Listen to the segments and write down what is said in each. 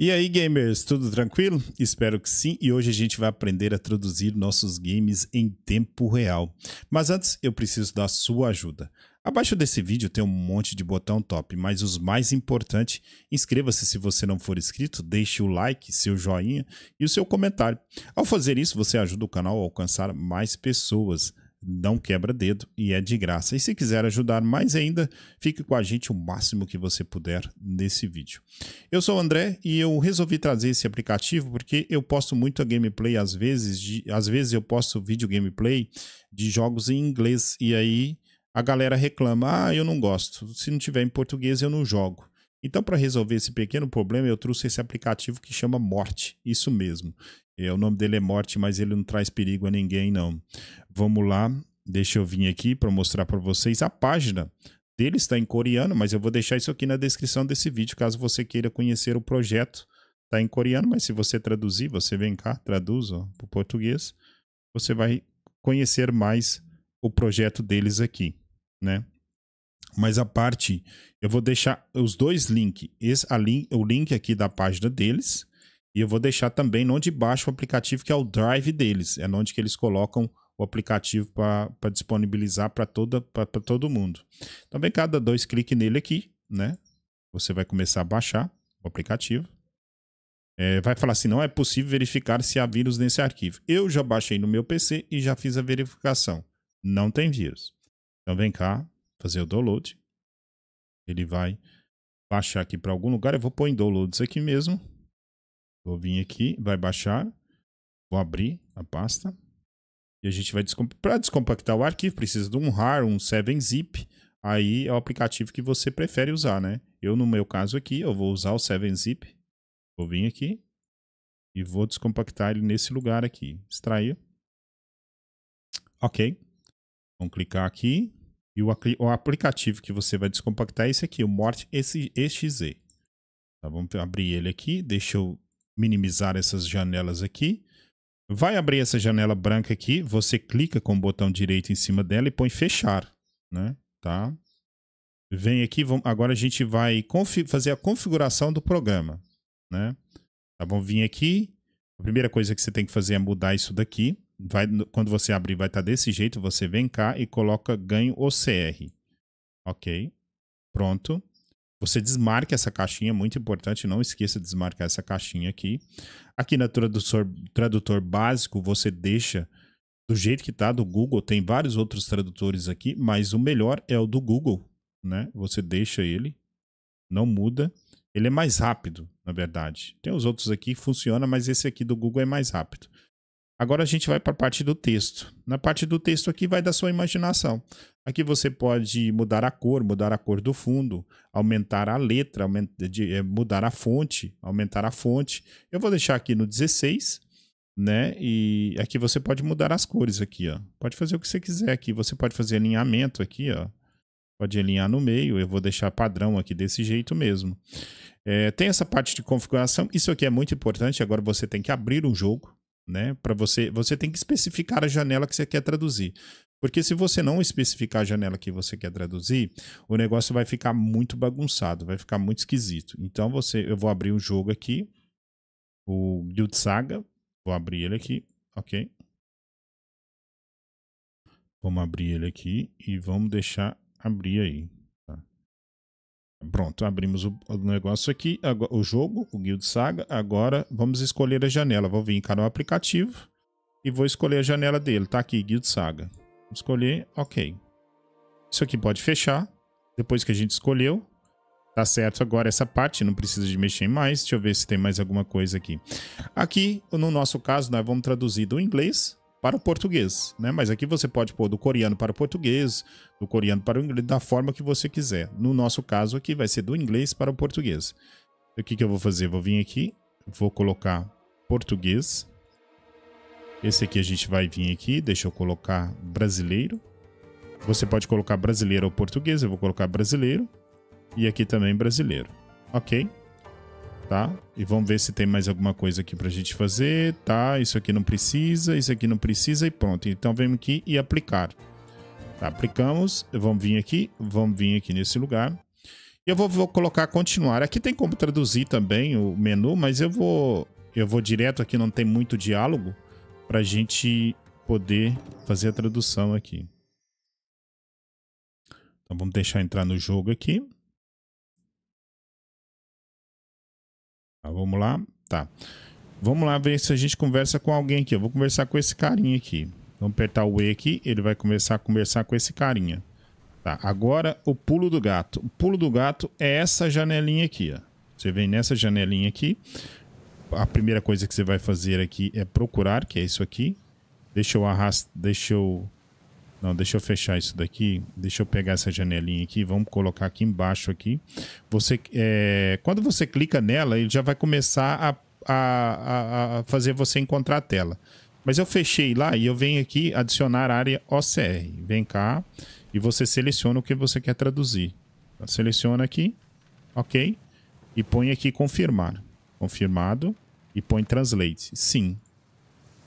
E aí, gamers, tudo tranquilo? Espero que sim, e hoje a gente vai aprender a traduzir nossos games em tempo real. Mas antes, eu preciso da sua ajuda. Abaixo desse vídeo tem um monte de botão top, mas os mais importantes, inscreva-se se você não for inscrito, deixe o like, seu joinha e o seu comentário. Ao fazer isso, você ajuda o canal a alcançar mais pessoas não quebra dedo e é de graça. E se quiser ajudar mais ainda, fique com a gente o máximo que você puder nesse vídeo. Eu sou o André e eu resolvi trazer esse aplicativo porque eu posto muito a gameplay às vezes, de, às vezes eu posto vídeo gameplay de jogos em inglês e aí a galera reclama: "Ah, eu não gosto. Se não tiver em português eu não jogo". Então, para resolver esse pequeno problema, eu trouxe esse aplicativo que chama Morte, isso mesmo. É, o nome dele é Morte, mas ele não traz perigo a ninguém, não. Vamos lá, deixa eu vir aqui para mostrar para vocês a página dele está em coreano, mas eu vou deixar isso aqui na descrição desse vídeo, caso você queira conhecer o projeto. Está em coreano, mas se você traduzir, você vem cá, traduz para o português, você vai conhecer mais o projeto deles aqui, né? Mas a parte, eu vou deixar os dois links, esse, link, o link aqui da página deles e eu vou deixar também onde baixo o aplicativo que é o Drive deles. É onde que eles colocam o aplicativo para disponibilizar para todo mundo. Também então, cada dois cliques nele aqui, né? Você vai começar a baixar o aplicativo. É, vai falar assim, não é possível verificar se há vírus nesse arquivo. Eu já baixei no meu PC e já fiz a verificação. Não tem vírus. Então vem cá, fazer o download. Ele vai baixar aqui para algum lugar. Eu vou pôr em downloads aqui mesmo. Vou vir aqui, vai baixar. Vou abrir a pasta. E a gente vai... Descomp... Para descompactar o arquivo, precisa de um RAR, um 7-zip. Aí é o aplicativo que você prefere usar, né? Eu, no meu caso aqui, eu vou usar o 7-zip. Vou vir aqui e vou descompactar ele nesse lugar aqui. Extrair. Ok. Vamos clicar aqui. E o, o aplicativo que você vai descompactar é esse aqui, o Mort EXE. Tá, vamos abrir ele aqui. Deixa eu minimizar essas janelas aqui. Vai abrir essa janela branca aqui, você clica com o botão direito em cima dela e põe fechar, né? Tá? Vem aqui, vamos, agora a gente vai fazer a configuração do programa, né? Tá bom? Vim aqui, a primeira coisa que você tem que fazer é mudar isso daqui. Vai, quando você abrir vai estar tá desse jeito, você vem cá e coloca ganho OCR. Ok, pronto. Você desmarca essa caixinha, muito importante, não esqueça de desmarcar essa caixinha aqui. Aqui na tradutor, tradutor básico, você deixa do jeito que está do Google, tem vários outros tradutores aqui, mas o melhor é o do Google, né? Você deixa ele, não muda. Ele é mais rápido, na verdade. Tem os outros aqui que funciona, mas esse aqui do Google é mais rápido. Agora a gente vai para a parte do texto. Na parte do texto aqui vai da sua imaginação. Aqui você pode mudar a cor, mudar a cor do fundo, aumentar a letra, eh, mudar a fonte, aumentar a fonte. Eu vou deixar aqui no 16, né? E aqui você pode mudar as cores aqui, ó. Pode fazer o que você quiser aqui. Você pode fazer alinhamento aqui, ó. Pode alinhar no meio. Eu vou deixar padrão aqui desse jeito mesmo. É, tem essa parte de configuração. Isso aqui é muito importante. Agora você tem que abrir um jogo, né? Para você, você tem que especificar a janela que você quer traduzir. Porque se você não especificar a janela que você quer traduzir, o negócio vai ficar muito bagunçado, vai ficar muito esquisito. Então você, eu vou abrir o um jogo aqui, o Guild Saga, vou abrir ele aqui, ok? Vamos abrir ele aqui e vamos deixar abrir aí. Tá? Pronto, abrimos o, negócio aqui, o jogo, o Guild Saga. Agora vamos escolher a janela. Vou vir em canal aplicativo e vou escolher a janela dele. Tá aqui, Guild Saga. Escolher, ok. Isso aqui pode fechar. Depois que a gente escolheu, tá certo agora essa parte, não precisa de mexer em mais. Deixa eu ver se tem mais alguma coisa aqui. Aqui, no nosso caso, nós vamos traduzir do inglês para o português, né? Mas aqui você pode pôr do coreano para o português, do coreano para o inglês, da forma que você quiser. No nosso caso aqui, vai ser do inglês para o português. O que, que eu vou fazer? Vou vir aqui, vou colocar português. Esse aqui a gente vai vir aqui, deixa eu colocar brasileiro. Você pode colocar brasileiro ou português, eu vou colocar brasileiro. E aqui também brasileiro. Ok. Tá? E vamos ver se tem mais alguma coisa aqui pra gente fazer. Tá, isso aqui não precisa, isso aqui não precisa e pronto. Então vem aqui e aplicar. Tá, aplicamos, vamos vir aqui, vamos vir aqui nesse lugar. E eu vou, vou colocar continuar. Aqui tem como traduzir também o menu, mas eu vou, eu vou direto aqui, não tem muito diálogo para a gente poder fazer a tradução aqui. Então vamos deixar entrar no jogo aqui. Tá, vamos lá, tá. Vamos lá ver se a gente conversa com alguém aqui. Eu vou conversar com esse carinha aqui. Vamos apertar o E aqui, ele vai começar a conversar com esse carinha. Tá, agora o pulo do gato. O pulo do gato é essa janelinha aqui, ó. Você vem nessa janelinha aqui, a primeira coisa que você vai fazer aqui é procurar, que é isso aqui. Deixa eu arrastar, deixa eu... Não, deixa eu fechar isso daqui. Deixa eu pegar essa janelinha aqui. Vamos colocar aqui embaixo aqui. Você, é, quando você clica nela, ele já vai começar a, a, a fazer você encontrar a tela. Mas eu fechei lá e eu venho aqui adicionar área OCR. Vem cá e você seleciona o que você quer traduzir. Seleciona aqui, ok? E põe aqui confirmar. Confirmado. E põe translate. Sim.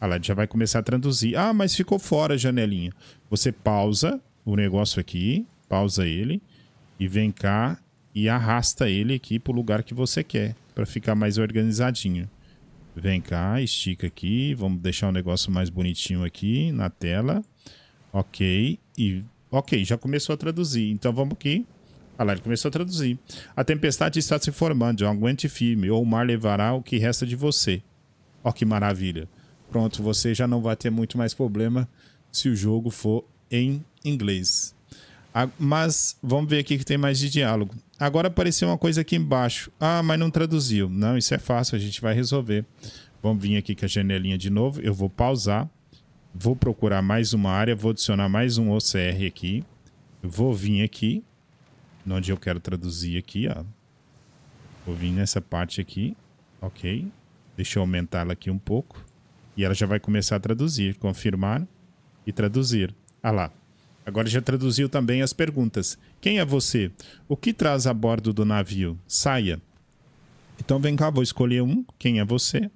Ela já vai começar a traduzir. Ah, mas ficou fora a janelinha. Você pausa o negócio aqui, pausa ele e vem cá e arrasta ele aqui pro lugar que você quer, para ficar mais organizadinho. Vem cá, estica aqui, vamos deixar o um negócio mais bonitinho aqui na tela. OK, e OK, já começou a traduzir. Então vamos aqui a ah lá, começou a traduzir. A tempestade está se formando, John. Aguente firme, ou o mar levará o que resta de você. Ó que maravilha. Pronto, você já não vai ter muito mais problema se o jogo for em inglês. Ah, mas vamos ver aqui que tem mais de diálogo. Agora apareceu uma coisa aqui embaixo. Ah, mas não traduziu. Não, isso é fácil, a gente vai resolver. Vamos vir aqui com a janelinha de novo. Eu vou pausar. Vou procurar mais uma área. Vou adicionar mais um OCR aqui. Vou vir aqui onde eu quero traduzir aqui, ó. Vou vir nessa parte aqui, ok. Deixa eu aumentar ela aqui um pouco. E ela já vai começar a traduzir, confirmar e traduzir. Ah lá. Agora já traduziu também as perguntas. Quem é você? O que traz a bordo do navio? Saia. Então vem cá, vou escolher um. Quem é você?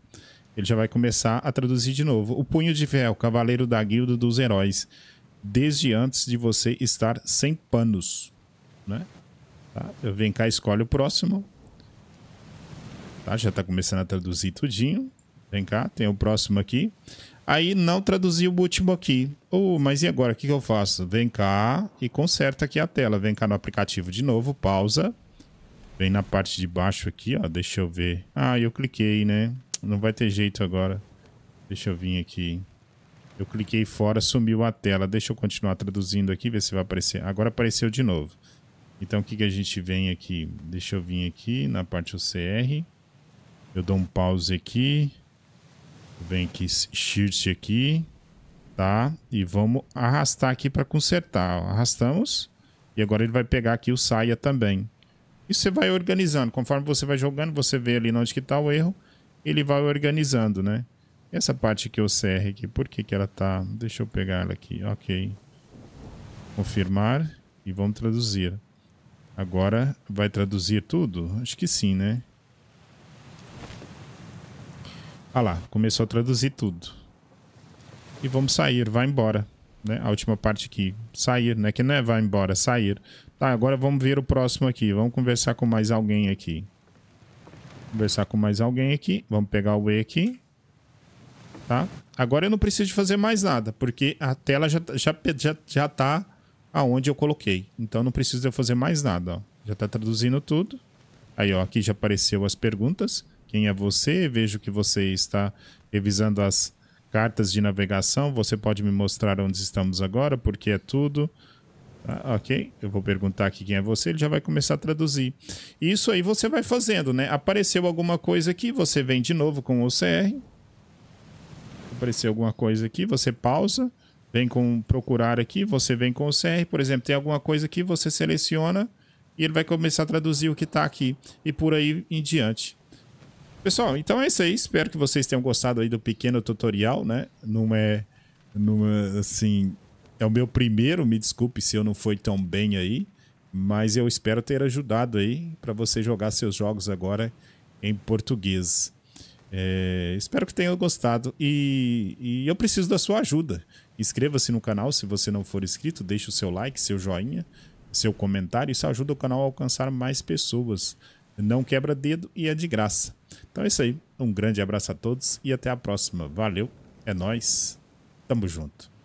Ele já vai começar a traduzir de novo. O Punho de Fel, Cavaleiro da Guilda dos Heróis. Desde antes de você estar sem panos. Né? Tá? Vem cá, escolhe o próximo. Tá? Já está começando a traduzir tudinho. Vem cá, tem o próximo aqui. Aí não traduziu o último aqui. Oh, mas e agora? O que, que eu faço? Vem cá e conserta aqui a tela. Vem cá no aplicativo de novo, pausa. Vem na parte de baixo aqui, ó. Deixa eu ver. Ah, eu cliquei, né? Não vai ter jeito agora. Deixa eu vir aqui. Eu cliquei fora, sumiu a tela. Deixa eu continuar traduzindo aqui, ver se vai aparecer. Agora apareceu de novo. Então o que, que a gente vem aqui? Deixa eu vir aqui na parte OCR. Eu dou um pause aqui. Vem aqui, shift aqui. Tá? E vamos arrastar aqui para consertar. Arrastamos. E agora ele vai pegar aqui o saia também. E você vai organizando. Conforme você vai jogando, você vê ali onde que está o erro. Ele vai organizando, né? Essa parte aqui, OCR aqui, por que que ela tá... Deixa eu pegar ela aqui. Ok. Confirmar. E vamos traduzir. Agora vai traduzir tudo? Acho que sim, né? Ah lá, começou a traduzir tudo. E vamos sair, vai embora. Né? A última parte aqui, sair, né? Que não é vai embora, sair. Tá, agora vamos ver o próximo aqui. Vamos conversar com mais alguém aqui. Conversar com mais alguém aqui. Vamos pegar o E aqui. Tá? Agora eu não preciso fazer mais nada, porque a tela já, já, já, já tá aonde eu coloquei. Então não precisa fazer mais nada. Ó. Já está traduzindo tudo. Aí, ó, aqui já apareceu as perguntas. Quem é você? Vejo que você está revisando as cartas de navegação. Você pode me mostrar onde estamos agora, porque é tudo. Ah, ok, eu vou perguntar aqui quem é você, ele já vai começar a traduzir. Isso aí você vai fazendo, né? Apareceu alguma coisa aqui, você vem de novo com o OCR. Apareceu alguma coisa aqui, você pausa vem com procurar aqui, você vem com o CR, por exemplo, tem alguma coisa aqui, você seleciona e ele vai começar a traduzir o que está aqui e por aí em diante. Pessoal, então é isso aí. Espero que vocês tenham gostado aí do pequeno tutorial, né? Não é, não é assim, é o meu primeiro, me desculpe se eu não fui tão bem aí, mas eu espero ter ajudado aí para você jogar seus jogos agora em português. É, espero que tenham gostado e, e eu preciso da sua ajuda. Inscreva-se no canal se você não for inscrito, deixe o seu like, seu joinha, seu comentário, isso ajuda o canal a alcançar mais pessoas. Não quebra dedo e é de graça. Então é isso aí. Um grande abraço a todos e até a próxima. Valeu, é nós. Tamo junto.